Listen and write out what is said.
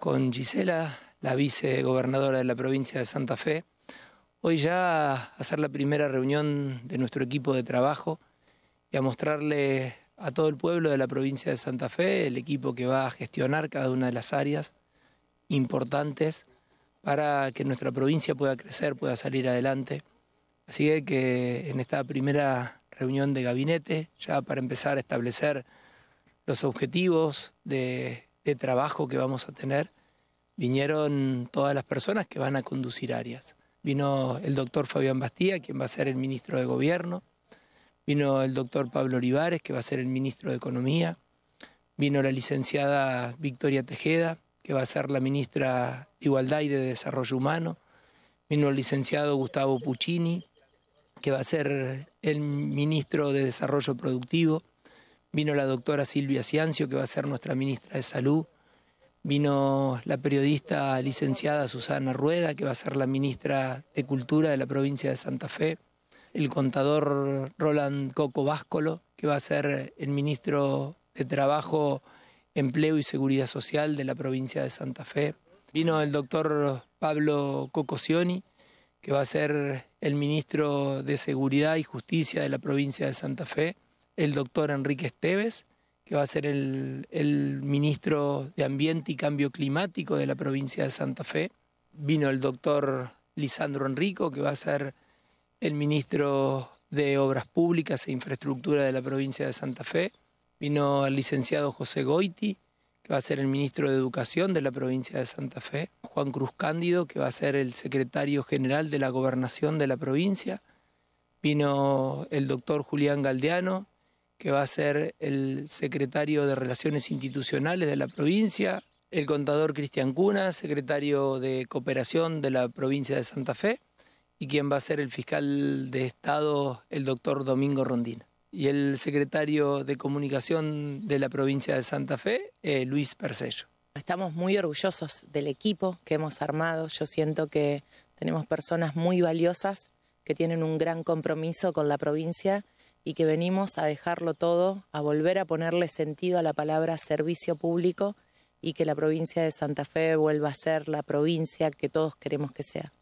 con Gisela, la vicegobernadora de la provincia de Santa Fe. Hoy ya a hacer la primera reunión de nuestro equipo de trabajo y a mostrarle a todo el pueblo de la provincia de Santa Fe el equipo que va a gestionar cada una de las áreas importantes para que nuestra provincia pueda crecer, pueda salir adelante. Así que en esta primera reunión de gabinete, ya para empezar a establecer los objetivos de este trabajo que vamos a tener, vinieron todas las personas que van a conducir áreas. Vino el doctor Fabián Bastía, quien va a ser el ministro de Gobierno, vino el doctor Pablo Olivares, que va a ser el ministro de Economía, vino la licenciada Victoria Tejeda, que va a ser la ministra de Igualdad y de Desarrollo Humano, vino el licenciado Gustavo Puccini, que va a ser el ministro de Desarrollo Productivo, Vino la doctora Silvia Ciancio, que va a ser nuestra ministra de Salud. Vino la periodista licenciada Susana Rueda, que va a ser la ministra de Cultura de la provincia de Santa Fe. El contador Roland Coco Váscolo, que va a ser el ministro de Trabajo, Empleo y Seguridad Social de la provincia de Santa Fe. Vino el doctor Pablo Cocosioni, que va a ser el ministro de Seguridad y Justicia de la provincia de Santa Fe el doctor Enrique Esteves, que va a ser el, ministro de Ambiente y Cambio Climático de la provincia de Santa Fe. Vino el doctor Lisandro Enrico, que va a ser el ministro de Obras Públicas e Infraestructura de la provincia de Santa Fe. Vino el licenciado José Goiti, que va a ser el ministro de Educación de la provincia de Santa Fe. Juan Cruz Cándido, que va a ser el secretario general de la gobernación de la provincia. Vino el doctor Julián Galdeano, que va a ser el secretario de Relaciones Institucionales de la provincia, el contador Cristian Cuna, secretario de Cooperación de la provincia de Santa Fe, y quien va a ser el fiscal de Estado, el doctor Domingo Rondina. Y el secretario de Comunicación de la provincia de Santa Fe, eh, Luis Persello. Estamos muy orgullosos del equipo que hemos armado. Yo siento que tenemos personas muy valiosas que tienen un gran compromiso con la provincia y que venimos a dejarlo todo, a volver a ponerle sentido a la palabra servicio público y que la provincia de Santa Fe vuelva a ser la provincia que todos queremos que sea.